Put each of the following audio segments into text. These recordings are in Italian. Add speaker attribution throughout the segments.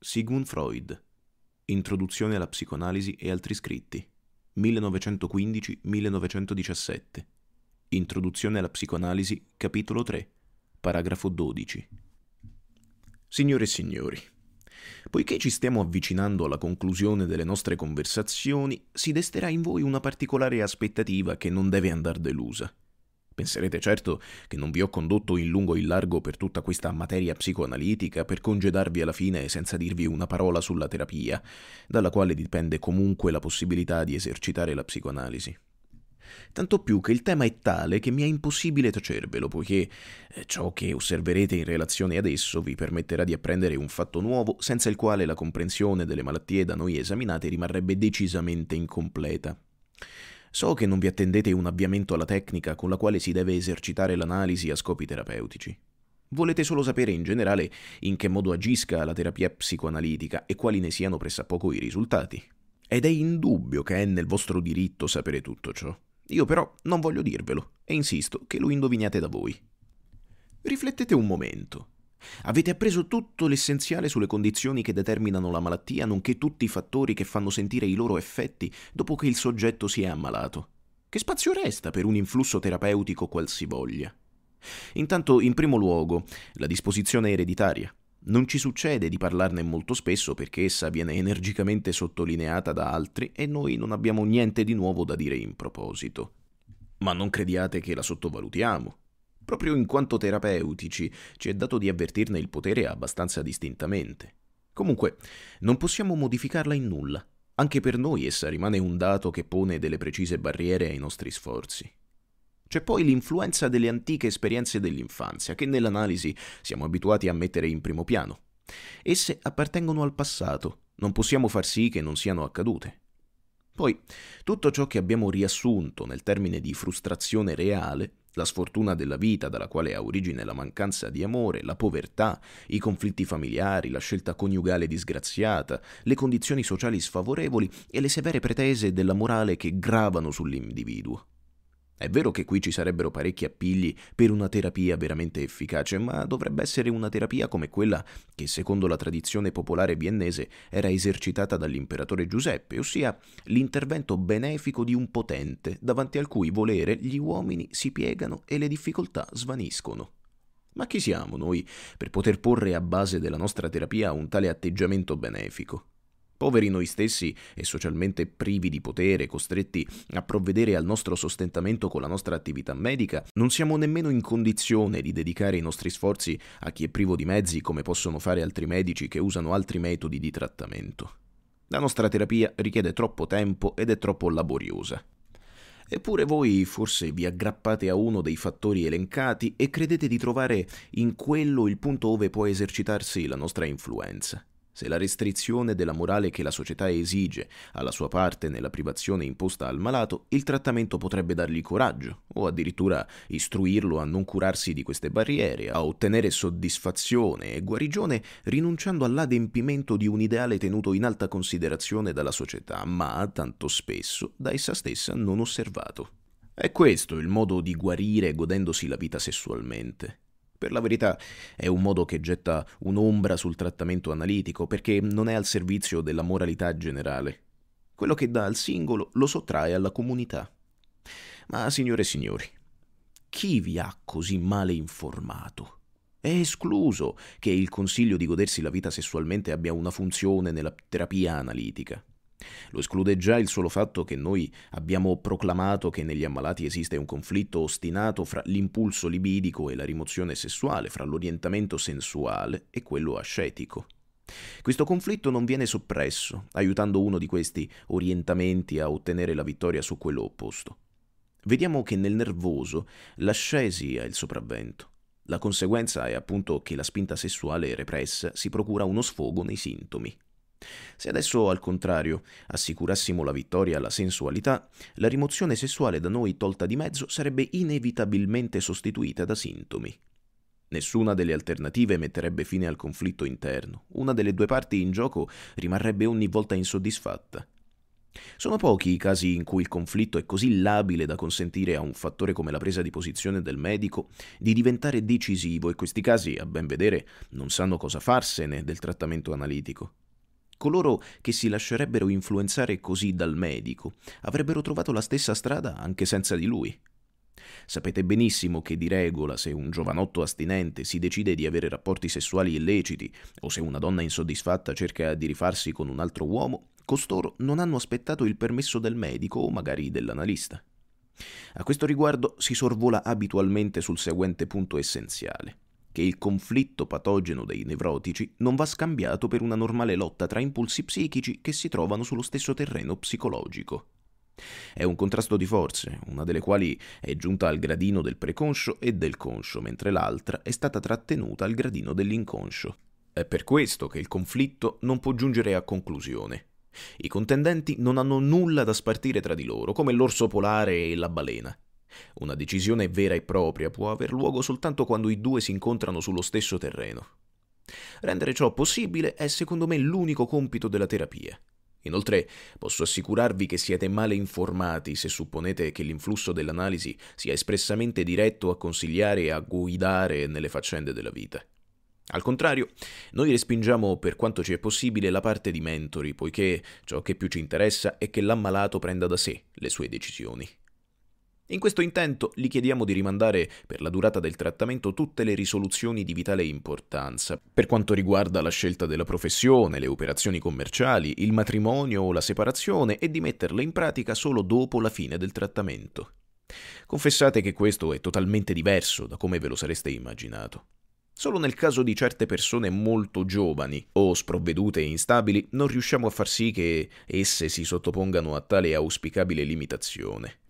Speaker 1: Sigmund Freud. Introduzione alla psicoanalisi e altri scritti. 1915-1917. Introduzione alla psicoanalisi, capitolo 3, paragrafo 12. Signore e signori, poiché ci stiamo avvicinando alla conclusione delle nostre conversazioni, si desterà in voi una particolare aspettativa che non deve andar delusa. Penserete certo che non vi ho condotto in lungo e in largo per tutta questa materia psicoanalitica per congedarvi alla fine senza dirvi una parola sulla terapia, dalla quale dipende comunque la possibilità di esercitare la psicoanalisi. Tanto più che il tema è tale che mi è impossibile tacervelo, poiché eh, ciò che osserverete in relazione ad esso vi permetterà di apprendere un fatto nuovo senza il quale la comprensione delle malattie da noi esaminate rimarrebbe decisamente incompleta. So che non vi attendete un avviamento alla tecnica con la quale si deve esercitare l'analisi a scopi terapeutici. Volete solo sapere in generale in che modo agisca la terapia psicoanalitica e quali ne siano pressappoco i risultati. Ed è indubbio che è nel vostro diritto sapere tutto ciò. Io però non voglio dirvelo e insisto che lo indoviniate da voi. Riflettete un momento. Avete appreso tutto l'essenziale sulle condizioni che determinano la malattia, nonché tutti i fattori che fanno sentire i loro effetti dopo che il soggetto si è ammalato. Che spazio resta per un influsso terapeutico qualsivoglia? Intanto, in primo luogo, la disposizione ereditaria. Non ci succede di parlarne molto spesso perché essa viene energicamente sottolineata da altri e noi non abbiamo niente di nuovo da dire in proposito. Ma non crediate che la sottovalutiamo. Proprio in quanto terapeutici, ci è dato di avvertirne il potere abbastanza distintamente. Comunque, non possiamo modificarla in nulla. Anche per noi essa rimane un dato che pone delle precise barriere ai nostri sforzi. C'è poi l'influenza delle antiche esperienze dell'infanzia, che nell'analisi siamo abituati a mettere in primo piano. Esse appartengono al passato, non possiamo far sì che non siano accadute. Poi, tutto ciò che abbiamo riassunto nel termine di frustrazione reale la sfortuna della vita dalla quale ha origine la mancanza di amore, la povertà, i conflitti familiari, la scelta coniugale disgraziata, le condizioni sociali sfavorevoli e le severe pretese della morale che gravano sull'individuo. È vero che qui ci sarebbero parecchi appigli per una terapia veramente efficace, ma dovrebbe essere una terapia come quella che, secondo la tradizione popolare viennese, era esercitata dall'imperatore Giuseppe, ossia l'intervento benefico di un potente davanti al cui volere gli uomini si piegano e le difficoltà svaniscono. Ma chi siamo noi per poter porre a base della nostra terapia un tale atteggiamento benefico? Poveri noi stessi e socialmente privi di potere, costretti a provvedere al nostro sostentamento con la nostra attività medica, non siamo nemmeno in condizione di dedicare i nostri sforzi a chi è privo di mezzi come possono fare altri medici che usano altri metodi di trattamento. La nostra terapia richiede troppo tempo ed è troppo laboriosa. Eppure voi forse vi aggrappate a uno dei fattori elencati e credete di trovare in quello il punto dove può esercitarsi la nostra influenza. Se la restrizione della morale che la società esige alla sua parte nella privazione imposta al malato, il trattamento potrebbe dargli coraggio, o addirittura istruirlo a non curarsi di queste barriere, a ottenere soddisfazione e guarigione rinunciando all'adempimento di un ideale tenuto in alta considerazione dalla società, ma tanto spesso da essa stessa non osservato. È questo il modo di guarire godendosi la vita sessualmente. Per la verità è un modo che getta un'ombra sul trattamento analitico perché non è al servizio della moralità generale. Quello che dà al singolo lo sottrae alla comunità. Ma signore e signori, chi vi ha così male informato? È escluso che il consiglio di godersi la vita sessualmente abbia una funzione nella terapia analitica. Lo esclude già il solo fatto che noi abbiamo proclamato che negli ammalati esiste un conflitto ostinato fra l'impulso libidico e la rimozione sessuale, fra l'orientamento sensuale e quello ascetico. Questo conflitto non viene soppresso, aiutando uno di questi orientamenti a ottenere la vittoria su quello opposto. Vediamo che nel nervoso l'ascesi ha il sopravvento. La conseguenza è appunto che la spinta sessuale repressa si procura uno sfogo nei sintomi. Se adesso, al contrario, assicurassimo la vittoria alla sensualità, la rimozione sessuale da noi tolta di mezzo sarebbe inevitabilmente sostituita da sintomi. Nessuna delle alternative metterebbe fine al conflitto interno, una delle due parti in gioco rimarrebbe ogni volta insoddisfatta. Sono pochi i casi in cui il conflitto è così labile da consentire a un fattore come la presa di posizione del medico di diventare decisivo e questi casi, a ben vedere, non sanno cosa farsene del trattamento analitico. Coloro che si lascerebbero influenzare così dal medico avrebbero trovato la stessa strada anche senza di lui. Sapete benissimo che di regola se un giovanotto astinente si decide di avere rapporti sessuali illeciti o se una donna insoddisfatta cerca di rifarsi con un altro uomo, costoro non hanno aspettato il permesso del medico o magari dell'analista. A questo riguardo si sorvola abitualmente sul seguente punto essenziale che il conflitto patogeno dei nevrotici non va scambiato per una normale lotta tra impulsi psichici che si trovano sullo stesso terreno psicologico. È un contrasto di forze, una delle quali è giunta al gradino del preconscio e del conscio, mentre l'altra è stata trattenuta al gradino dell'inconscio. È per questo che il conflitto non può giungere a conclusione. I contendenti non hanno nulla da spartire tra di loro, come l'orso polare e la balena. Una decisione vera e propria può aver luogo soltanto quando i due si incontrano sullo stesso terreno. Rendere ciò possibile è secondo me l'unico compito della terapia. Inoltre, posso assicurarvi che siete male informati se supponete che l'influsso dell'analisi sia espressamente diretto a consigliare e a guidare nelle faccende della vita. Al contrario, noi respingiamo per quanto ci è possibile la parte di mentori, poiché ciò che più ci interessa è che l'ammalato prenda da sé le sue decisioni. In questo intento gli chiediamo di rimandare per la durata del trattamento tutte le risoluzioni di vitale importanza, per quanto riguarda la scelta della professione, le operazioni commerciali, il matrimonio o la separazione, e di metterle in pratica solo dopo la fine del trattamento. Confessate che questo è totalmente diverso da come ve lo sareste immaginato. Solo nel caso di certe persone molto giovani o sprovvedute e instabili non riusciamo a far sì che esse si sottopongano a tale auspicabile limitazione.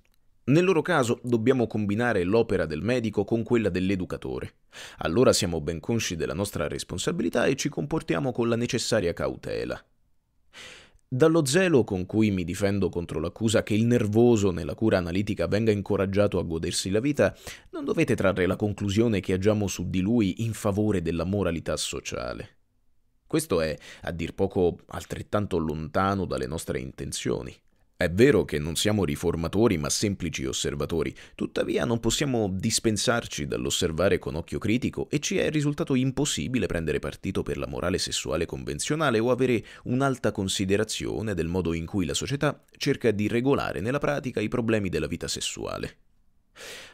Speaker 1: Nel loro caso dobbiamo combinare l'opera del medico con quella dell'educatore. Allora siamo ben consci della nostra responsabilità e ci comportiamo con la necessaria cautela. Dallo zelo con cui mi difendo contro l'accusa che il nervoso nella cura analitica venga incoraggiato a godersi la vita, non dovete trarre la conclusione che agiamo su di lui in favore della moralità sociale. Questo è, a dir poco, altrettanto lontano dalle nostre intenzioni. È vero che non siamo riformatori ma semplici osservatori, tuttavia non possiamo dispensarci dall'osservare con occhio critico e ci è risultato impossibile prendere partito per la morale sessuale convenzionale o avere un'alta considerazione del modo in cui la società cerca di regolare nella pratica i problemi della vita sessuale.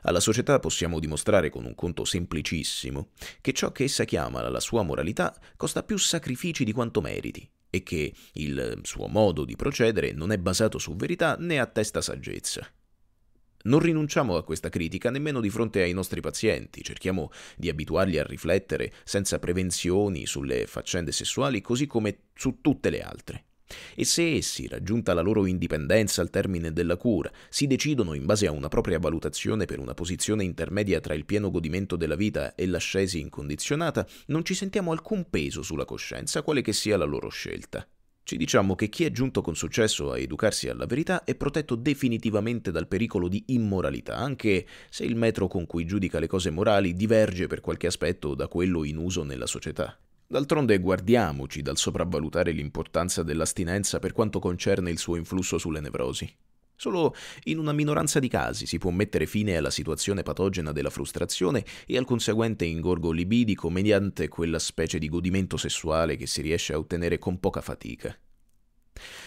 Speaker 1: Alla società possiamo dimostrare con un conto semplicissimo che ciò che essa chiama la sua moralità costa più sacrifici di quanto meriti, e che il suo modo di procedere non è basato su verità né attesta saggezza. Non rinunciamo a questa critica nemmeno di fronte ai nostri pazienti, cerchiamo di abituarli a riflettere senza prevenzioni sulle faccende sessuali così come su tutte le altre. E se essi, raggiunta la loro indipendenza al termine della cura, si decidono in base a una propria valutazione per una posizione intermedia tra il pieno godimento della vita e l'ascesi incondizionata, non ci sentiamo alcun peso sulla coscienza, quale che sia la loro scelta. Ci diciamo che chi è giunto con successo a educarsi alla verità è protetto definitivamente dal pericolo di immoralità, anche se il metro con cui giudica le cose morali diverge per qualche aspetto da quello in uso nella società. D'altronde guardiamoci dal sopravvalutare l'importanza dell'astinenza per quanto concerne il suo influsso sulle nevrosi. Solo in una minoranza di casi si può mettere fine alla situazione patogena della frustrazione e al conseguente ingorgo libidico mediante quella specie di godimento sessuale che si riesce a ottenere con poca fatica.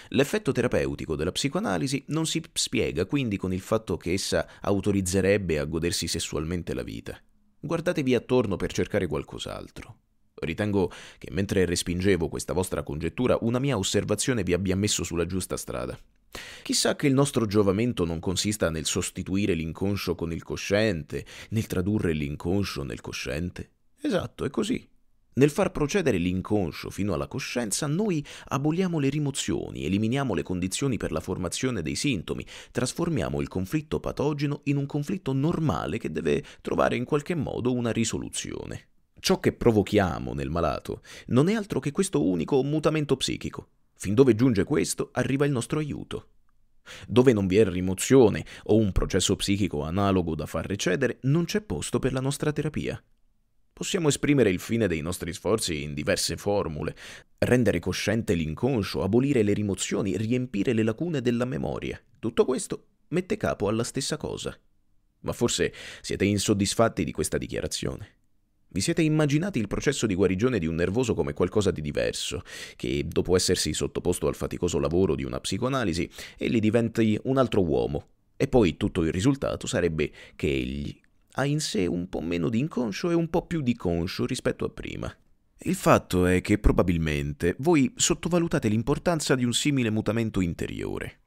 Speaker 1: L'effetto terapeutico della psicoanalisi non si spiega quindi con il fatto che essa autorizzerebbe a godersi sessualmente la vita. Guardatevi attorno per cercare qualcos'altro. Ritengo che mentre respingevo questa vostra congettura, una mia osservazione vi abbia messo sulla giusta strada. Chissà che il nostro giovamento non consista nel sostituire l'inconscio con il cosciente, nel tradurre l'inconscio nel cosciente. Esatto, è così. Nel far procedere l'inconscio fino alla coscienza, noi aboliamo le rimozioni, eliminiamo le condizioni per la formazione dei sintomi, trasformiamo il conflitto patogeno in un conflitto normale che deve trovare in qualche modo una risoluzione. Ciò che provochiamo nel malato non è altro che questo unico mutamento psichico. Fin dove giunge questo, arriva il nostro aiuto. Dove non vi è rimozione o un processo psichico analogo da far recedere, non c'è posto per la nostra terapia. Possiamo esprimere il fine dei nostri sforzi in diverse formule, rendere cosciente l'inconscio, abolire le rimozioni, riempire le lacune della memoria. Tutto questo mette capo alla stessa cosa. Ma forse siete insoddisfatti di questa dichiarazione. Vi siete immaginati il processo di guarigione di un nervoso come qualcosa di diverso, che dopo essersi sottoposto al faticoso lavoro di una psicoanalisi, egli diventi un altro uomo. E poi tutto il risultato sarebbe che egli ha in sé un po' meno di inconscio e un po' più di conscio rispetto a prima. Il fatto è che probabilmente voi sottovalutate l'importanza di un simile mutamento interiore.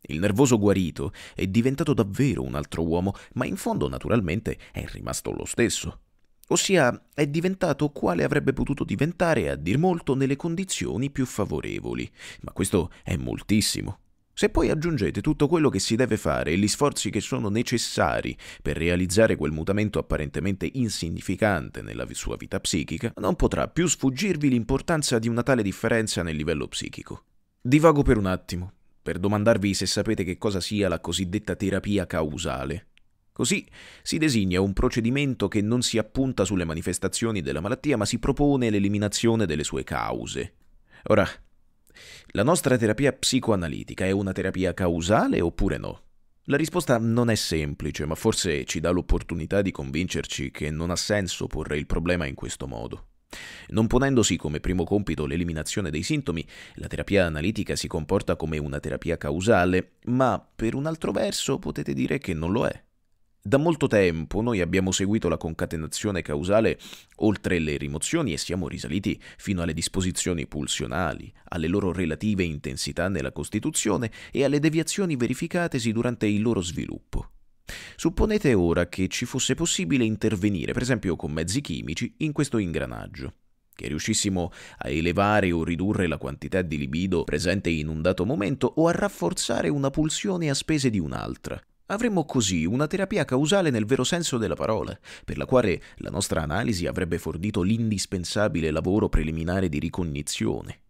Speaker 1: Il nervoso guarito è diventato davvero un altro uomo, ma in fondo naturalmente è rimasto lo stesso ossia è diventato quale avrebbe potuto diventare a dir molto nelle condizioni più favorevoli, ma questo è moltissimo. Se poi aggiungete tutto quello che si deve fare e gli sforzi che sono necessari per realizzare quel mutamento apparentemente insignificante nella sua vita psichica, non potrà più sfuggirvi l'importanza di una tale differenza nel livello psichico. Divago per un attimo, per domandarvi se sapete che cosa sia la cosiddetta terapia causale. Così si designa un procedimento che non si appunta sulle manifestazioni della malattia, ma si propone l'eliminazione delle sue cause. Ora, la nostra terapia psicoanalitica è una terapia causale oppure no? La risposta non è semplice, ma forse ci dà l'opportunità di convincerci che non ha senso porre il problema in questo modo. Non ponendosi come primo compito l'eliminazione dei sintomi, la terapia analitica si comporta come una terapia causale, ma per un altro verso potete dire che non lo è. Da molto tempo noi abbiamo seguito la concatenazione causale oltre le rimozioni e siamo risaliti fino alle disposizioni pulsionali, alle loro relative intensità nella Costituzione e alle deviazioni verificatesi durante il loro sviluppo. Supponete ora che ci fosse possibile intervenire, per esempio con mezzi chimici, in questo ingranaggio che riuscissimo a elevare o ridurre la quantità di libido presente in un dato momento o a rafforzare una pulsione a spese di un'altra. Avremmo così una terapia causale nel vero senso della parola, per la quale la nostra analisi avrebbe fornito l'indispensabile lavoro preliminare di ricognizione.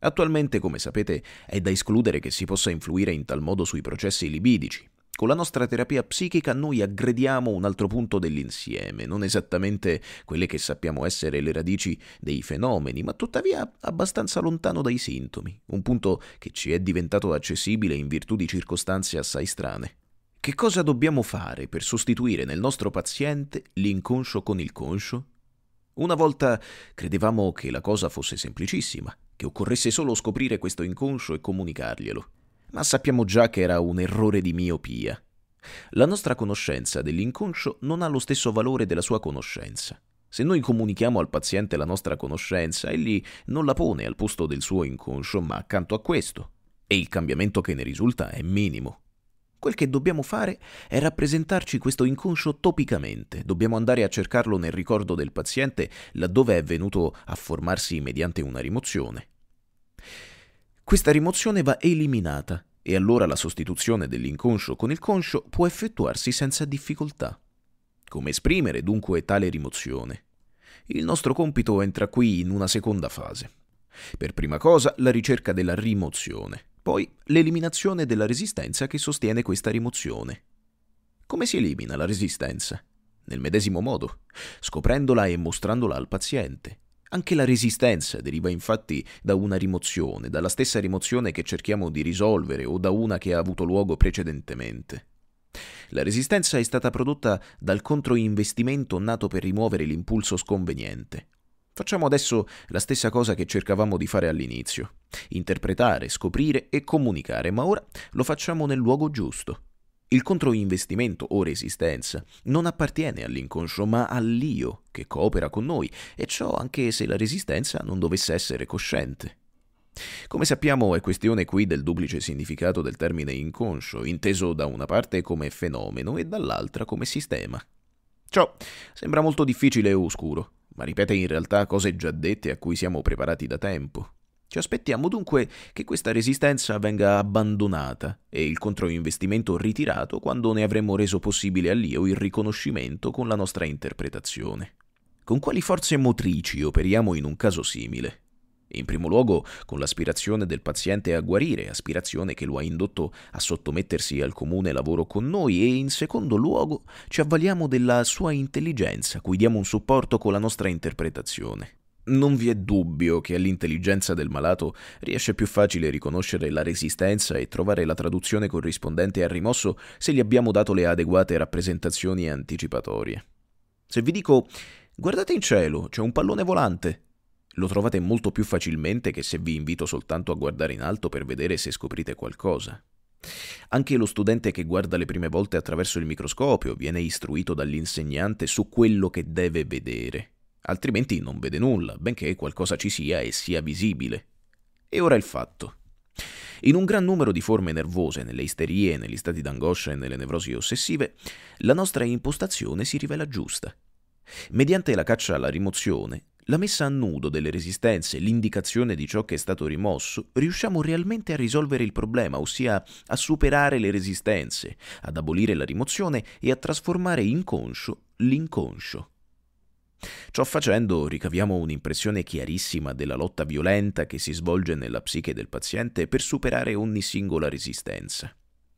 Speaker 1: Attualmente, come sapete, è da escludere che si possa influire in tal modo sui processi libidici. Con la nostra terapia psichica noi aggrediamo un altro punto dell'insieme, non esattamente quelle che sappiamo essere le radici dei fenomeni, ma tuttavia abbastanza lontano dai sintomi, un punto che ci è diventato accessibile in virtù di circostanze assai strane. Che cosa dobbiamo fare per sostituire nel nostro paziente l'inconscio con il conscio? Una volta credevamo che la cosa fosse semplicissima, che occorresse solo scoprire questo inconscio e comunicarglielo, ma sappiamo già che era un errore di miopia. La nostra conoscenza dell'inconscio non ha lo stesso valore della sua conoscenza. Se noi comunichiamo al paziente la nostra conoscenza, egli non la pone al posto del suo inconscio, ma accanto a questo, e il cambiamento che ne risulta è minimo. Quel che dobbiamo fare è rappresentarci questo inconscio topicamente, dobbiamo andare a cercarlo nel ricordo del paziente laddove è venuto a formarsi mediante una rimozione. Questa rimozione va eliminata e allora la sostituzione dell'inconscio con il conscio può effettuarsi senza difficoltà. Come esprimere dunque tale rimozione? Il nostro compito entra qui in una seconda fase. Per prima cosa la ricerca della rimozione. Poi l'eliminazione della resistenza che sostiene questa rimozione. Come si elimina la resistenza? Nel medesimo modo, scoprendola e mostrandola al paziente. Anche la resistenza deriva infatti da una rimozione, dalla stessa rimozione che cerchiamo di risolvere o da una che ha avuto luogo precedentemente. La resistenza è stata prodotta dal controinvestimento nato per rimuovere l'impulso sconveniente. Facciamo adesso la stessa cosa che cercavamo di fare all'inizio. Interpretare, scoprire e comunicare, ma ora lo facciamo nel luogo giusto. Il controinvestimento o resistenza non appartiene all'inconscio ma all'io che coopera con noi e ciò anche se la resistenza non dovesse essere cosciente. Come sappiamo è questione qui del duplice significato del termine inconscio, inteso da una parte come fenomeno e dall'altra come sistema. Ciò sembra molto difficile e oscuro, ma ripete in realtà cose già dette a cui siamo preparati da tempo. Ci aspettiamo dunque che questa resistenza venga abbandonata e il controinvestimento ritirato quando ne avremmo reso possibile all'IO il riconoscimento con la nostra interpretazione. Con quali forze motrici operiamo in un caso simile? In primo luogo con l'aspirazione del paziente a guarire, aspirazione che lo ha indotto a sottomettersi al comune lavoro con noi e in secondo luogo ci avvaliamo della sua intelligenza, cui diamo un supporto con la nostra interpretazione. Non vi è dubbio che all'intelligenza del malato riesce più facile riconoscere la resistenza e trovare la traduzione corrispondente al rimosso se gli abbiamo dato le adeguate rappresentazioni anticipatorie. Se vi dico guardate in cielo, c'è un pallone volante, lo trovate molto più facilmente che se vi invito soltanto a guardare in alto per vedere se scoprite qualcosa. Anche lo studente che guarda le prime volte attraverso il microscopio viene istruito dall'insegnante su quello che deve vedere altrimenti non vede nulla, benché qualcosa ci sia e sia visibile. E ora il fatto. In un gran numero di forme nervose, nelle isterie, negli stati d'angoscia e nelle nevrosi ossessive, la nostra impostazione si rivela giusta. Mediante la caccia alla rimozione, la messa a nudo delle resistenze, l'indicazione di ciò che è stato rimosso, riusciamo realmente a risolvere il problema, ossia a superare le resistenze, ad abolire la rimozione e a trasformare inconscio l'inconscio. Ciò facendo ricaviamo un'impressione chiarissima della lotta violenta che si svolge nella psiche del paziente per superare ogni singola resistenza.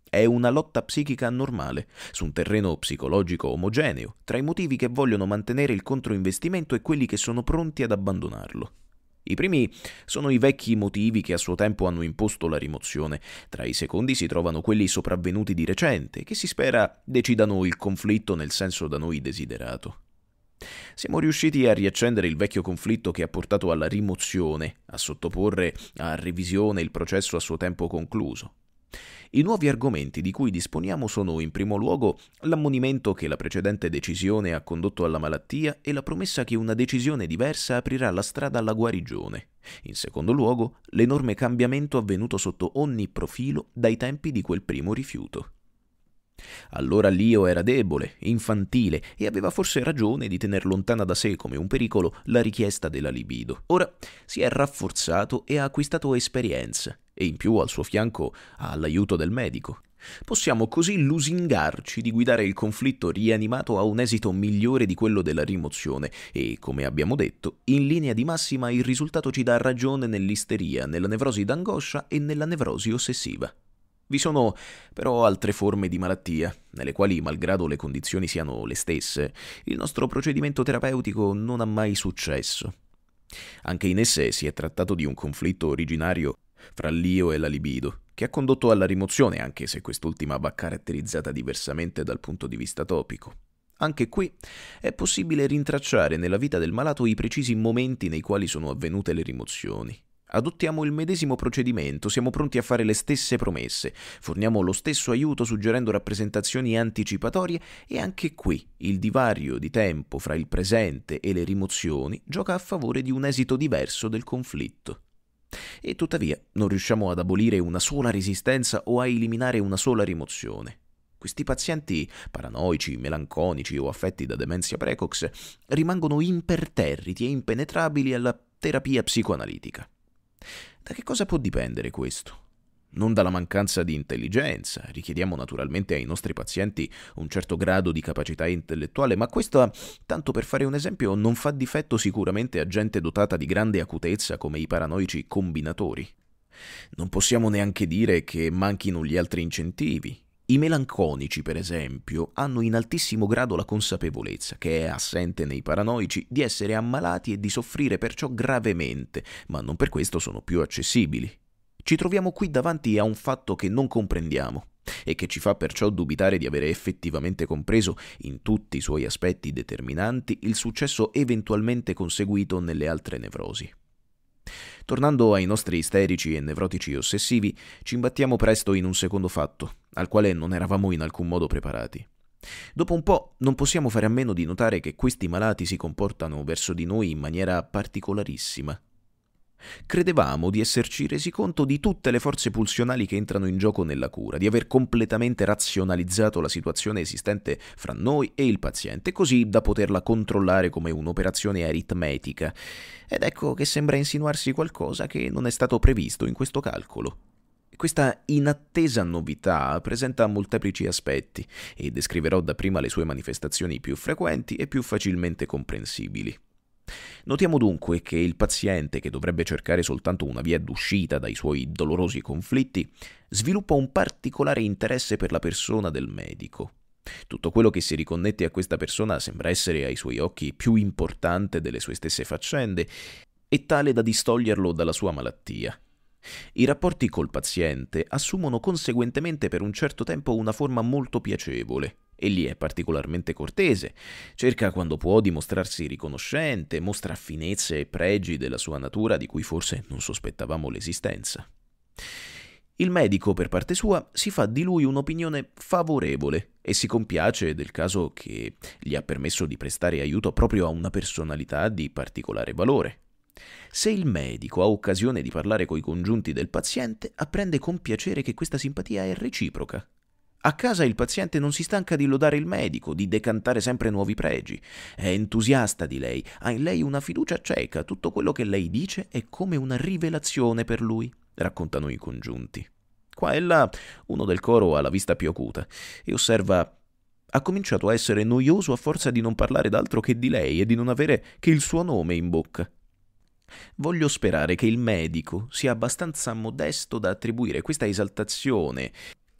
Speaker 1: È una lotta psichica normale, su un terreno psicologico omogeneo, tra i motivi che vogliono mantenere il controinvestimento e quelli che sono pronti ad abbandonarlo. I primi sono i vecchi motivi che a suo tempo hanno imposto la rimozione, tra i secondi si trovano quelli sopravvenuti di recente, che si spera decidano il conflitto nel senso da noi desiderato. Siamo riusciti a riaccendere il vecchio conflitto che ha portato alla rimozione, a sottoporre a revisione il processo a suo tempo concluso. I nuovi argomenti di cui disponiamo sono in primo luogo l'ammonimento che la precedente decisione ha condotto alla malattia e la promessa che una decisione diversa aprirà la strada alla guarigione. In secondo luogo, l'enorme cambiamento avvenuto sotto ogni profilo dai tempi di quel primo rifiuto. Allora Lio era debole, infantile e aveva forse ragione di tener lontana da sé come un pericolo la richiesta della libido. Ora si è rafforzato e ha acquistato esperienza e in più al suo fianco ha l'aiuto del medico. Possiamo così lusingarci di guidare il conflitto rianimato a un esito migliore di quello della rimozione e, come abbiamo detto, in linea di massima il risultato ci dà ragione nell'isteria, nella nevrosi d'angoscia e nella nevrosi ossessiva. Vi sono però altre forme di malattia, nelle quali, malgrado le condizioni siano le stesse, il nostro procedimento terapeutico non ha mai successo. Anche in esse si è trattato di un conflitto originario fra l'io e la libido, che ha condotto alla rimozione, anche se quest'ultima va caratterizzata diversamente dal punto di vista topico. Anche qui è possibile rintracciare nella vita del malato i precisi momenti nei quali sono avvenute le rimozioni. Adottiamo il medesimo procedimento, siamo pronti a fare le stesse promesse, forniamo lo stesso aiuto suggerendo rappresentazioni anticipatorie e anche qui il divario di tempo fra il presente e le rimozioni gioca a favore di un esito diverso del conflitto. E tuttavia non riusciamo ad abolire una sola resistenza o a eliminare una sola rimozione. Questi pazienti paranoici, melanconici o affetti da demenza precox rimangono imperterriti e impenetrabili alla terapia psicoanalitica. Da che cosa può dipendere questo? Non dalla mancanza di intelligenza, richiediamo naturalmente ai nostri pazienti un certo grado di capacità intellettuale, ma questa, tanto per fare un esempio, non fa difetto sicuramente a gente dotata di grande acutezza come i paranoici combinatori. Non possiamo neanche dire che manchino gli altri incentivi, i melanconici, per esempio, hanno in altissimo grado la consapevolezza, che è assente nei paranoici, di essere ammalati e di soffrire perciò gravemente, ma non per questo sono più accessibili. Ci troviamo qui davanti a un fatto che non comprendiamo e che ci fa perciò dubitare di avere effettivamente compreso, in tutti i suoi aspetti determinanti, il successo eventualmente conseguito nelle altre nevrosi. Tornando ai nostri isterici e nevrotici ossessivi, ci imbattiamo presto in un secondo fatto, al quale non eravamo in alcun modo preparati. Dopo un po' non possiamo fare a meno di notare che questi malati si comportano verso di noi in maniera particolarissima, Credevamo di esserci resi conto di tutte le forze pulsionali che entrano in gioco nella cura, di aver completamente razionalizzato la situazione esistente fra noi e il paziente, così da poterla controllare come un'operazione aritmetica. Ed ecco che sembra insinuarsi qualcosa che non è stato previsto in questo calcolo. Questa inattesa novità presenta molteplici aspetti e descriverò dapprima le sue manifestazioni più frequenti e più facilmente comprensibili. Notiamo dunque che il paziente, che dovrebbe cercare soltanto una via d'uscita dai suoi dolorosi conflitti, sviluppa un particolare interesse per la persona del medico. Tutto quello che si riconnette a questa persona sembra essere ai suoi occhi più importante delle sue stesse faccende e tale da distoglierlo dalla sua malattia. I rapporti col paziente assumono conseguentemente per un certo tempo una forma molto piacevole, Egli è particolarmente cortese, cerca quando può di mostrarsi riconoscente, mostra finezze e pregi della sua natura di cui forse non sospettavamo l'esistenza. Il medico, per parte sua, si fa di lui un'opinione favorevole e si compiace del caso che gli ha permesso di prestare aiuto proprio a una personalità di particolare valore. Se il medico ha occasione di parlare coi congiunti del paziente, apprende con piacere che questa simpatia è reciproca. A casa il paziente non si stanca di lodare il medico, di decantare sempre nuovi pregi. È entusiasta di lei, ha in lei una fiducia cieca, tutto quello che lei dice è come una rivelazione per lui, raccontano i congiunti. Qua e là uno del coro ha la vista più acuta e osserva ha cominciato a essere noioso a forza di non parlare d'altro che di lei e di non avere che il suo nome in bocca. Voglio sperare che il medico sia abbastanza modesto da attribuire questa esaltazione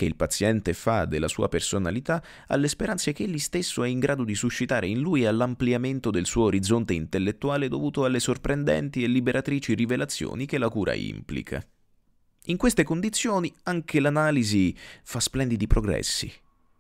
Speaker 1: che il paziente fa della sua personalità alle speranze che egli stesso è in grado di suscitare in lui e all'ampliamento del suo orizzonte intellettuale dovuto alle sorprendenti e liberatrici rivelazioni che la cura implica. In queste condizioni anche l'analisi fa splendidi progressi.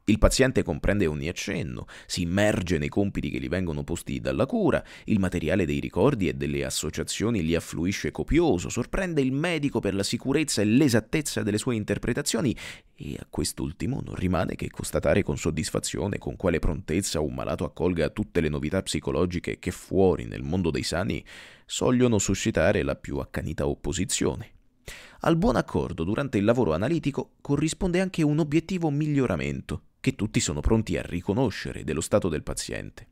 Speaker 1: Il paziente comprende ogni accenno, si immerge nei compiti che gli vengono posti dalla cura, il materiale dei ricordi e delle associazioni gli affluisce copioso, sorprende il medico per la sicurezza e l'esattezza delle sue interpretazioni e a quest'ultimo non rimane che constatare con soddisfazione con quale prontezza un malato accolga tutte le novità psicologiche che fuori nel mondo dei sani sogliono suscitare la più accanita opposizione. Al buon accordo durante il lavoro analitico corrisponde anche un obiettivo miglioramento, che tutti sono pronti a riconoscere dello stato del paziente.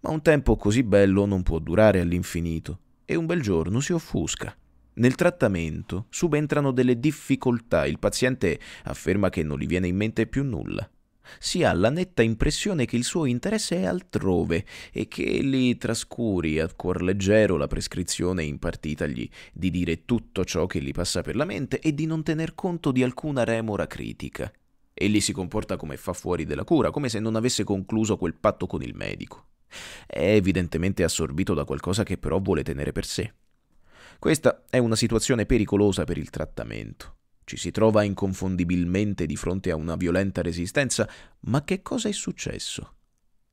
Speaker 1: Ma un tempo così bello non può durare all'infinito e un bel giorno si offusca. Nel trattamento subentrano delle difficoltà, il paziente afferma che non gli viene in mente più nulla. Si ha la netta impressione che il suo interesse è altrove e che egli trascuri a cuor leggero la prescrizione impartitagli di dire tutto ciò che gli passa per la mente e di non tener conto di alcuna remora critica. Egli si comporta come fa fuori della cura, come se non avesse concluso quel patto con il medico. È evidentemente assorbito da qualcosa che però vuole tenere per sé. Questa è una situazione pericolosa per il trattamento. Ci si trova inconfondibilmente di fronte a una violenta resistenza, ma che cosa è successo?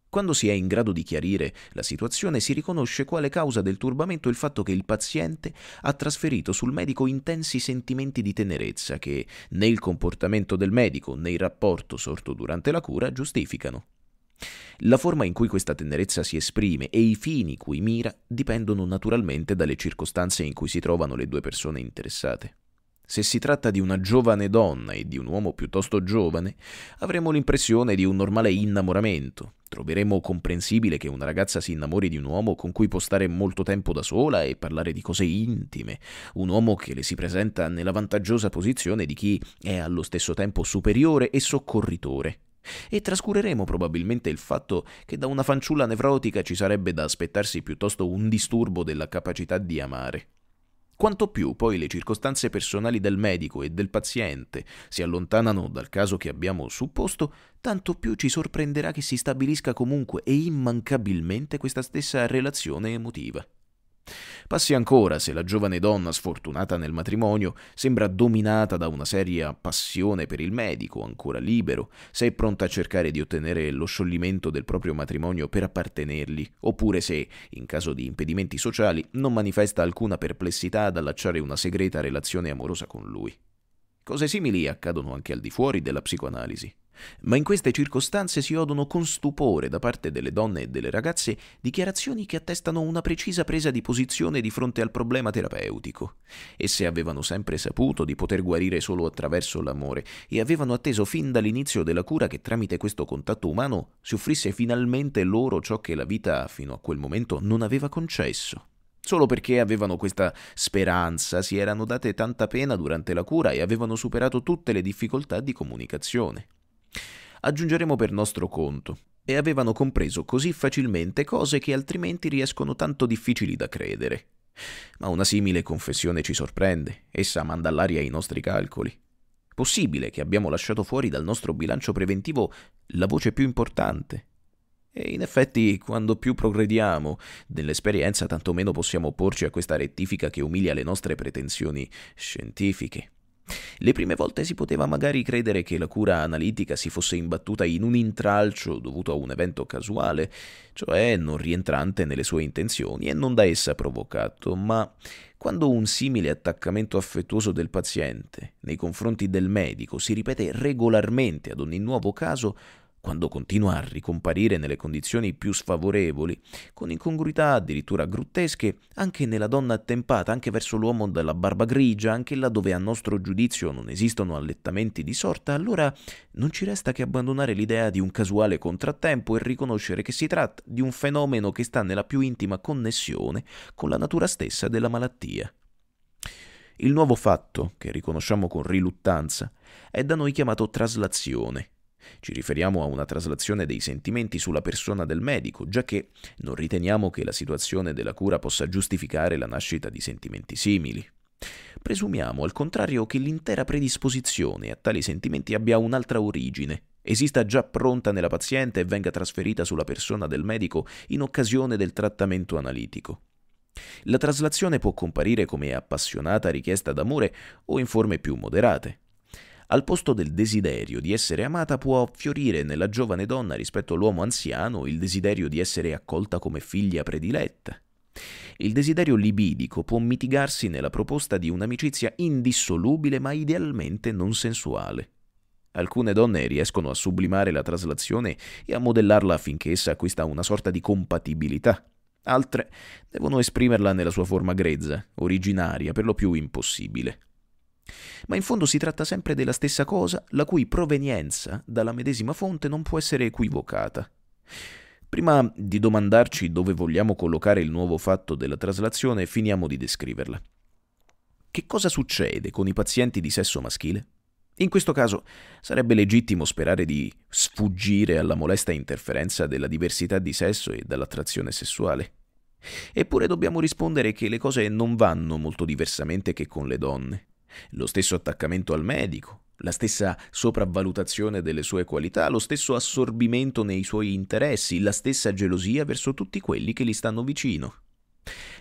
Speaker 1: Quando si è in grado di chiarire la situazione si riconosce quale causa del turbamento il fatto che il paziente ha trasferito sul medico intensi sentimenti di tenerezza che né il comportamento del medico né il rapporto sorto durante la cura giustificano. La forma in cui questa tenerezza si esprime e i fini cui mira dipendono naturalmente dalle circostanze in cui si trovano le due persone interessate. Se si tratta di una giovane donna e di un uomo piuttosto giovane, avremo l'impressione di un normale innamoramento. Troveremo comprensibile che una ragazza si innamori di un uomo con cui può stare molto tempo da sola e parlare di cose intime, un uomo che le si presenta nella vantaggiosa posizione di chi è allo stesso tempo superiore e soccorritore. E trascureremo probabilmente il fatto che da una fanciulla nevrotica ci sarebbe da aspettarsi piuttosto un disturbo della capacità di amare. Quanto più poi le circostanze personali del medico e del paziente si allontanano dal caso che abbiamo supposto, tanto più ci sorprenderà che si stabilisca comunque e immancabilmente questa stessa relazione emotiva. Passi ancora se la giovane donna sfortunata nel matrimonio sembra dominata da una seria passione per il medico, ancora libero, se è pronta a cercare di ottenere lo scioglimento del proprio matrimonio per appartenergli, oppure se, in caso di impedimenti sociali, non manifesta alcuna perplessità ad allacciare una segreta relazione amorosa con lui. Cose simili accadono anche al di fuori della psicoanalisi ma in queste circostanze si odono con stupore da parte delle donne e delle ragazze dichiarazioni che attestano una precisa presa di posizione di fronte al problema terapeutico. Esse avevano sempre saputo di poter guarire solo attraverso l'amore e avevano atteso fin dall'inizio della cura che tramite questo contatto umano si offrisse finalmente loro ciò che la vita fino a quel momento non aveva concesso. Solo perché avevano questa speranza, si erano date tanta pena durante la cura e avevano superato tutte le difficoltà di comunicazione. Aggiungeremo per nostro conto, e avevano compreso così facilmente cose che altrimenti riescono tanto difficili da credere. Ma una simile confessione ci sorprende, essa manda all'aria i nostri calcoli. Possibile che abbiamo lasciato fuori dal nostro bilancio preventivo la voce più importante. E in effetti, quando più progrediamo nell'esperienza, tanto meno possiamo opporci a questa rettifica che umilia le nostre pretensioni scientifiche. Le prime volte si poteva magari credere che la cura analitica si fosse imbattuta in un intralcio dovuto a un evento casuale, cioè non rientrante nelle sue intenzioni e non da essa provocato, ma quando un simile attaccamento affettuoso del paziente nei confronti del medico si ripete regolarmente ad ogni nuovo caso, quando continua a ricomparire nelle condizioni più sfavorevoli, con incongruità addirittura grottesche anche nella donna attempata, anche verso l'uomo dalla barba grigia, anche là dove a nostro giudizio non esistono allettamenti di sorta, allora non ci resta che abbandonare l'idea di un casuale contrattempo e riconoscere che si tratta di un fenomeno che sta nella più intima connessione con la natura stessa della malattia. Il nuovo fatto, che riconosciamo con riluttanza, è da noi chiamato traslazione, ci riferiamo a una traslazione dei sentimenti sulla persona del medico, già che non riteniamo che la situazione della cura possa giustificare la nascita di sentimenti simili. Presumiamo, al contrario, che l'intera predisposizione a tali sentimenti abbia un'altra origine, esista già pronta nella paziente e venga trasferita sulla persona del medico in occasione del trattamento analitico. La traslazione può comparire come appassionata richiesta d'amore o in forme più moderate, al posto del desiderio di essere amata può fiorire nella giovane donna rispetto all'uomo anziano il desiderio di essere accolta come figlia prediletta. Il desiderio libidico può mitigarsi nella proposta di un'amicizia indissolubile ma idealmente non sensuale. Alcune donne riescono a sublimare la traslazione e a modellarla affinché essa acquista una sorta di compatibilità. Altre devono esprimerla nella sua forma grezza, originaria, per lo più impossibile. Ma in fondo si tratta sempre della stessa cosa, la cui provenienza dalla medesima fonte non può essere equivocata. Prima di domandarci dove vogliamo collocare il nuovo fatto della traslazione, finiamo di descriverla. Che cosa succede con i pazienti di sesso maschile? In questo caso sarebbe legittimo sperare di sfuggire alla molesta interferenza della diversità di sesso e dall'attrazione sessuale. Eppure dobbiamo rispondere che le cose non vanno molto diversamente che con le donne lo stesso attaccamento al medico, la stessa sopravvalutazione delle sue qualità, lo stesso assorbimento nei suoi interessi, la stessa gelosia verso tutti quelli che gli stanno vicino.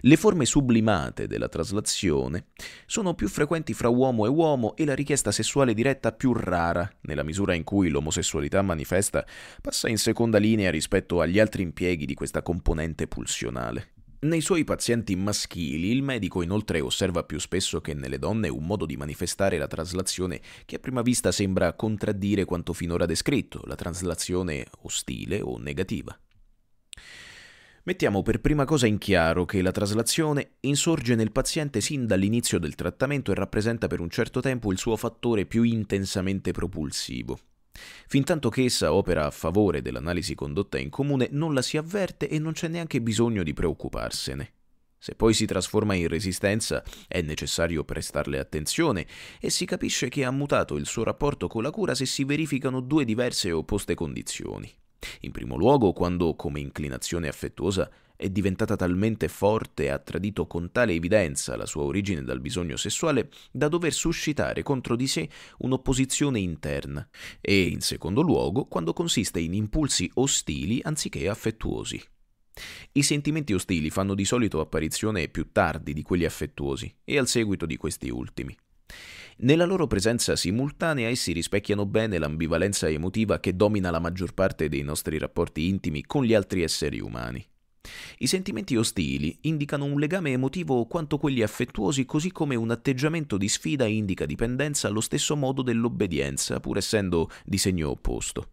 Speaker 1: Le forme sublimate della traslazione sono più frequenti fra uomo e uomo e la richiesta sessuale diretta più rara, nella misura in cui l'omosessualità manifesta passa in seconda linea rispetto agli altri impieghi di questa componente pulsionale. Nei suoi pazienti maschili il medico inoltre osserva più spesso che nelle donne un modo di manifestare la traslazione che a prima vista sembra contraddire quanto finora descritto, la traslazione ostile o negativa. Mettiamo per prima cosa in chiaro che la traslazione insorge nel paziente sin dall'inizio del trattamento e rappresenta per un certo tempo il suo fattore più intensamente propulsivo. Fintanto che essa opera a favore dell'analisi condotta in comune, non la si avverte e non c'è neanche bisogno di preoccuparsene. Se poi si trasforma in resistenza, è necessario prestarle attenzione e si capisce che ha mutato il suo rapporto con la cura se si verificano due diverse e opposte condizioni. In primo luogo, quando, come inclinazione affettuosa, è diventata talmente forte e ha tradito con tale evidenza la sua origine dal bisogno sessuale da dover suscitare contro di sé un'opposizione interna e, in secondo luogo, quando consiste in impulsi ostili anziché affettuosi. I sentimenti ostili fanno di solito apparizione più tardi di quelli affettuosi e al seguito di questi ultimi. Nella loro presenza simultanea essi rispecchiano bene l'ambivalenza emotiva che domina la maggior parte dei nostri rapporti intimi con gli altri esseri umani. I sentimenti ostili indicano un legame emotivo quanto quelli affettuosi, così come un atteggiamento di sfida indica dipendenza allo stesso modo dell'obbedienza, pur essendo di segno opposto.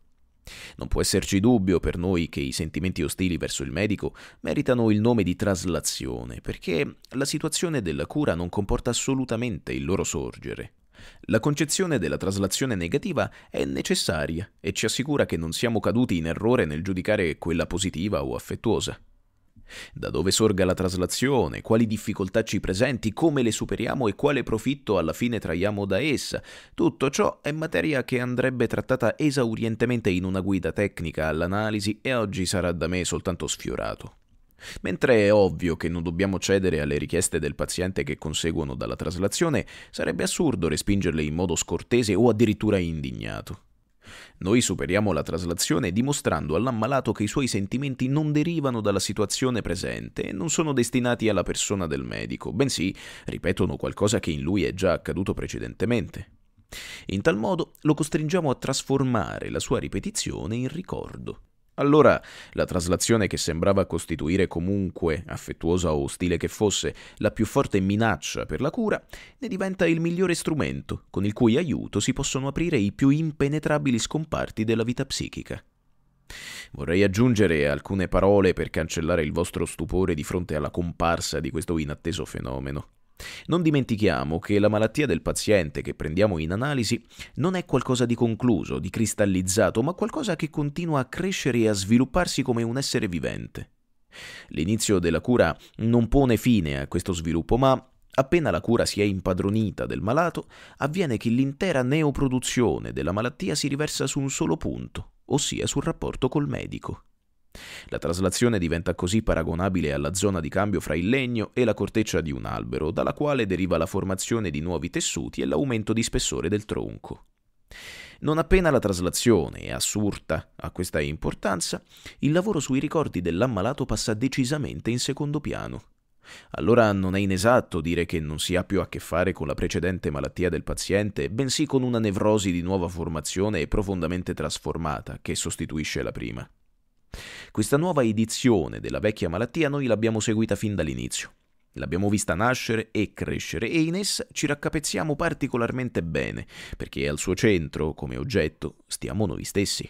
Speaker 1: Non può esserci dubbio per noi che i sentimenti ostili verso il medico meritano il nome di traslazione, perché la situazione della cura non comporta assolutamente il loro sorgere. La concezione della traslazione negativa è necessaria e ci assicura che non siamo caduti in errore nel giudicare quella positiva o affettuosa. Da dove sorga la traslazione, quali difficoltà ci presenti, come le superiamo e quale profitto alla fine traiamo da essa, tutto ciò è materia che andrebbe trattata esaurientemente in una guida tecnica all'analisi e oggi sarà da me soltanto sfiorato. Mentre è ovvio che non dobbiamo cedere alle richieste del paziente che conseguono dalla traslazione, sarebbe assurdo respingerle in modo scortese o addirittura indignato. Noi superiamo la traslazione dimostrando all'ammalato che i suoi sentimenti non derivano dalla situazione presente e non sono destinati alla persona del medico, bensì ripetono qualcosa che in lui è già accaduto precedentemente. In tal modo lo costringiamo a trasformare la sua ripetizione in ricordo. Allora la traslazione che sembrava costituire comunque, affettuosa o ostile che fosse, la più forte minaccia per la cura, ne diventa il migliore strumento con il cui aiuto si possono aprire i più impenetrabili scomparti della vita psichica. Vorrei aggiungere alcune parole per cancellare il vostro stupore di fronte alla comparsa di questo inatteso fenomeno. Non dimentichiamo che la malattia del paziente che prendiamo in analisi non è qualcosa di concluso, di cristallizzato, ma qualcosa che continua a crescere e a svilupparsi come un essere vivente. L'inizio della cura non pone fine a questo sviluppo, ma appena la cura si è impadronita del malato, avviene che l'intera neoproduzione della malattia si riversa su un solo punto, ossia sul rapporto col medico. La traslazione diventa così paragonabile alla zona di cambio fra il legno e la corteccia di un albero, dalla quale deriva la formazione di nuovi tessuti e l'aumento di spessore del tronco. Non appena la traslazione è assurta a questa importanza, il lavoro sui ricordi dell'ammalato passa decisamente in secondo piano. Allora non è inesatto dire che non si ha più a che fare con la precedente malattia del paziente, bensì con una nevrosi di nuova formazione e profondamente trasformata che sostituisce la prima. Questa nuova edizione della vecchia malattia noi l'abbiamo seguita fin dall'inizio. L'abbiamo vista nascere e crescere e in essa ci raccapezziamo particolarmente bene, perché al suo centro, come oggetto, stiamo noi stessi.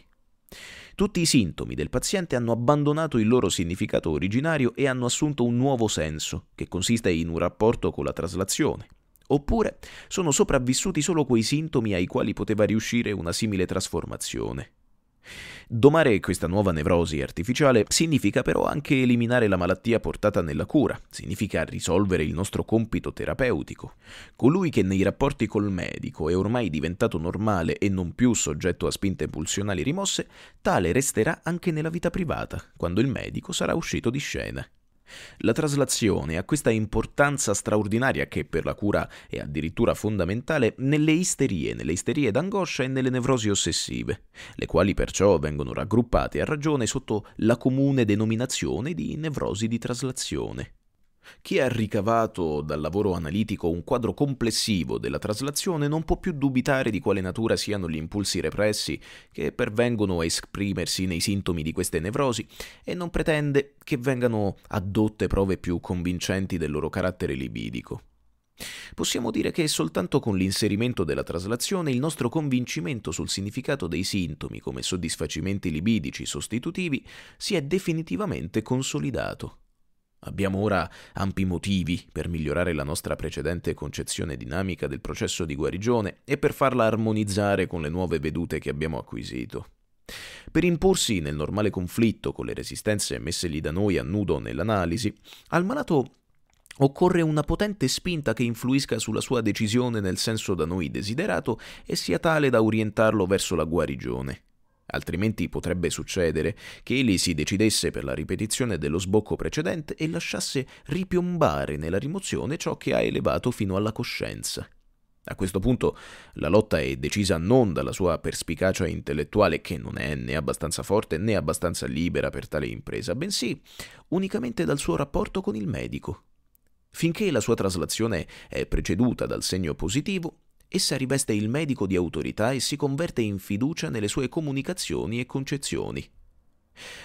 Speaker 1: Tutti i sintomi del paziente hanno abbandonato il loro significato originario e hanno assunto un nuovo senso, che consiste in un rapporto con la traslazione. Oppure sono sopravvissuti solo quei sintomi ai quali poteva riuscire una simile trasformazione. Domare questa nuova nevrosi artificiale significa però anche eliminare la malattia portata nella cura, significa risolvere il nostro compito terapeutico. Colui che nei rapporti col medico è ormai diventato normale e non più soggetto a spinte pulsionali rimosse, tale resterà anche nella vita privata, quando il medico sarà uscito di scena. La traslazione ha questa importanza straordinaria che per la cura è addirittura fondamentale nelle isterie, nelle isterie d'angoscia e nelle nevrosi ossessive, le quali perciò vengono raggruppate a ragione sotto la comune denominazione di nevrosi di traslazione. Chi ha ricavato dal lavoro analitico un quadro complessivo della traslazione non può più dubitare di quale natura siano gli impulsi repressi che pervengono a esprimersi nei sintomi di queste nevrosi e non pretende che vengano addotte prove più convincenti del loro carattere libidico. Possiamo dire che soltanto con l'inserimento della traslazione il nostro convincimento sul significato dei sintomi come soddisfacimenti libidici sostitutivi si è definitivamente consolidato. Abbiamo ora ampi motivi per migliorare la nostra precedente concezione dinamica del processo di guarigione e per farla armonizzare con le nuove vedute che abbiamo acquisito. Per imporsi nel normale conflitto con le resistenze messegli da noi a nudo nell'analisi, al malato occorre una potente spinta che influisca sulla sua decisione nel senso da noi desiderato e sia tale da orientarlo verso la guarigione. Altrimenti potrebbe succedere che egli si decidesse per la ripetizione dello sbocco precedente e lasciasse ripiombare nella rimozione ciò che ha elevato fino alla coscienza. A questo punto la lotta è decisa non dalla sua perspicacia intellettuale, che non è né abbastanza forte né abbastanza libera per tale impresa, bensì unicamente dal suo rapporto con il medico. Finché la sua traslazione è preceduta dal segno positivo, Essa riveste il medico di autorità e si converte in fiducia nelle sue comunicazioni e concezioni.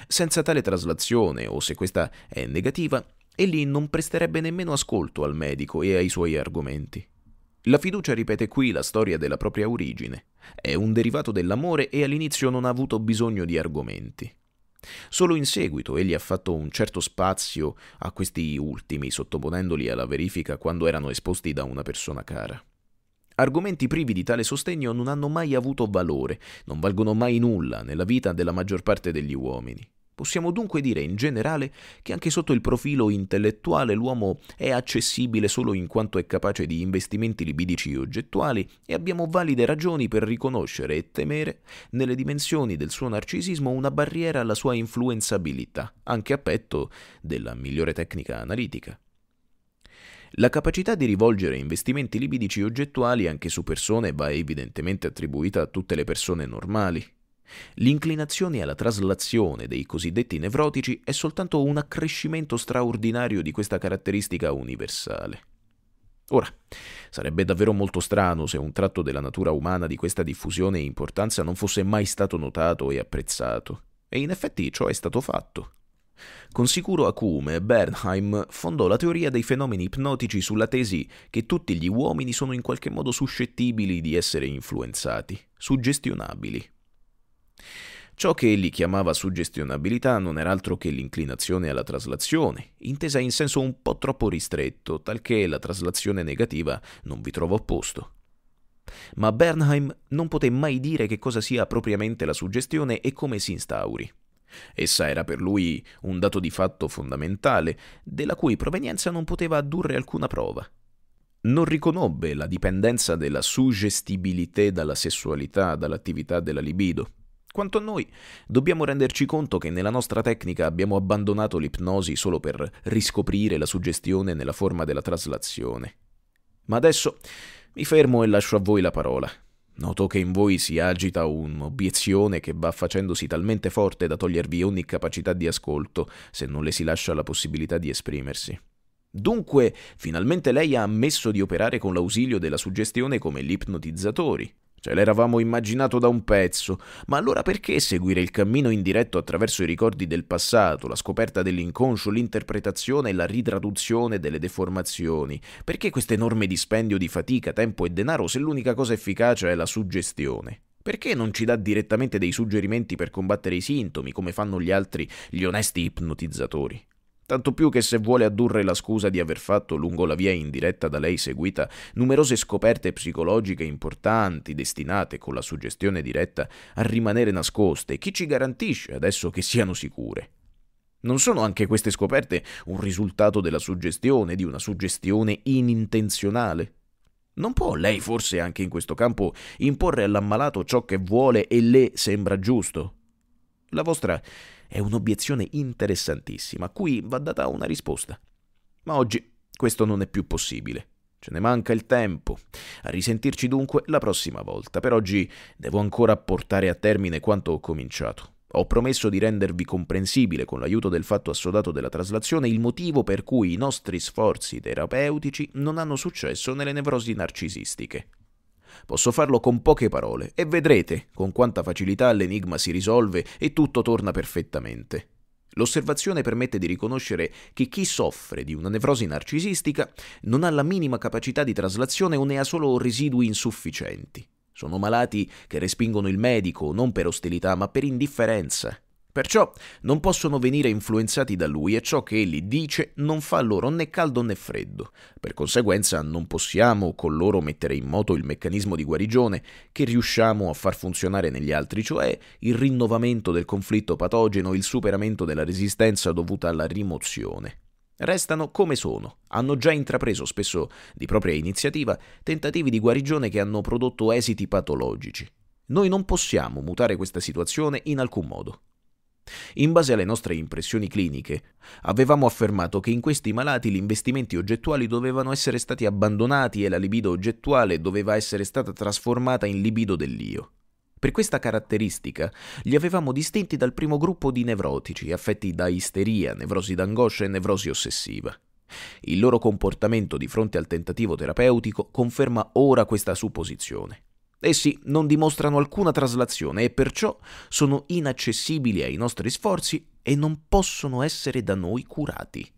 Speaker 1: Senza tale traslazione, o se questa è negativa, egli non presterebbe nemmeno ascolto al medico e ai suoi argomenti. La fiducia ripete qui la storia della propria origine. È un derivato dell'amore e all'inizio non ha avuto bisogno di argomenti. Solo in seguito egli ha fatto un certo spazio a questi ultimi, sottoponendoli alla verifica quando erano esposti da una persona cara. Argomenti privi di tale sostegno non hanno mai avuto valore, non valgono mai nulla nella vita della maggior parte degli uomini. Possiamo dunque dire in generale che anche sotto il profilo intellettuale l'uomo è accessibile solo in quanto è capace di investimenti libidici oggettuali e abbiamo valide ragioni per riconoscere e temere, nelle dimensioni del suo narcisismo, una barriera alla sua influenzabilità, anche a petto della migliore tecnica analitica. La capacità di rivolgere investimenti libidici oggettuali anche su persone va evidentemente attribuita a tutte le persone normali. L'inclinazione alla traslazione dei cosiddetti nevrotici è soltanto un accrescimento straordinario di questa caratteristica universale. Ora, sarebbe davvero molto strano se un tratto della natura umana di questa diffusione e importanza non fosse mai stato notato e apprezzato, e in effetti ciò è stato fatto. Con sicuro acume, Bernheim fondò la teoria dei fenomeni ipnotici sulla tesi che tutti gli uomini sono in qualche modo suscettibili di essere influenzati, suggestionabili. Ciò che egli chiamava suggestionabilità non era altro che l'inclinazione alla traslazione, intesa in senso un po' troppo ristretto, talché la traslazione negativa non vi trova opposto. Ma Bernheim non poté mai dire che cosa sia propriamente la suggestione e come si instauri. Essa era per lui un dato di fatto fondamentale, della cui provenienza non poteva addurre alcuna prova. Non riconobbe la dipendenza della suggestibilità dalla sessualità, dall'attività della libido. Quanto a noi, dobbiamo renderci conto che nella nostra tecnica abbiamo abbandonato l'ipnosi solo per riscoprire la suggestione nella forma della traslazione. Ma adesso mi fermo e lascio a voi la parola. Noto che in voi si agita un'obiezione che va facendosi talmente forte da togliervi ogni capacità di ascolto, se non le si lascia la possibilità di esprimersi. Dunque, finalmente lei ha ammesso di operare con l'ausilio della suggestione come l'ipnotizzatori, Ce l'eravamo immaginato da un pezzo, ma allora perché seguire il cammino indiretto attraverso i ricordi del passato, la scoperta dell'inconscio, l'interpretazione e la ritraduzione delle deformazioni? Perché questo enorme dispendio di fatica, tempo e denaro se l'unica cosa efficace è la suggestione? Perché non ci dà direttamente dei suggerimenti per combattere i sintomi, come fanno gli altri, gli onesti ipnotizzatori? tanto più che se vuole addurre la scusa di aver fatto lungo la via indiretta da lei seguita numerose scoperte psicologiche importanti destinate con la suggestione diretta a rimanere nascoste, chi ci garantisce adesso che siano sicure? Non sono anche queste scoperte un risultato della suggestione, di una suggestione inintenzionale? Non può lei forse anche in questo campo imporre all'ammalato ciò che vuole e le sembra giusto? La vostra è un'obiezione interessantissima, a cui va data una risposta. Ma oggi questo non è più possibile. Ce ne manca il tempo. A risentirci dunque la prossima volta. Per oggi devo ancora portare a termine quanto ho cominciato. Ho promesso di rendervi comprensibile, con l'aiuto del fatto assodato della traslazione, il motivo per cui i nostri sforzi terapeutici non hanno successo nelle nevrosi narcisistiche. Posso farlo con poche parole e vedrete con quanta facilità l'enigma si risolve e tutto torna perfettamente. L'osservazione permette di riconoscere che chi soffre di una nevrosi narcisistica non ha la minima capacità di traslazione o ne ha solo residui insufficienti. Sono malati che respingono il medico non per ostilità ma per indifferenza. Perciò non possono venire influenzati da lui e ciò che egli dice non fa loro né caldo né freddo. Per conseguenza non possiamo con loro mettere in moto il meccanismo di guarigione che riusciamo a far funzionare negli altri, cioè il rinnovamento del conflitto patogeno, il superamento della resistenza dovuta alla rimozione. Restano come sono, hanno già intrapreso spesso di propria iniziativa tentativi di guarigione che hanno prodotto esiti patologici. Noi non possiamo mutare questa situazione in alcun modo. In base alle nostre impressioni cliniche, avevamo affermato che in questi malati gli investimenti oggettuali dovevano essere stati abbandonati e la libido oggettuale doveva essere stata trasformata in libido dell'io. Per questa caratteristica li avevamo distinti dal primo gruppo di nevrotici affetti da isteria, nevrosi d'angoscia e nevrosi ossessiva. Il loro comportamento di fronte al tentativo terapeutico conferma ora questa supposizione. Essi eh non dimostrano alcuna traslazione e perciò sono inaccessibili ai nostri sforzi e non possono essere da noi curati.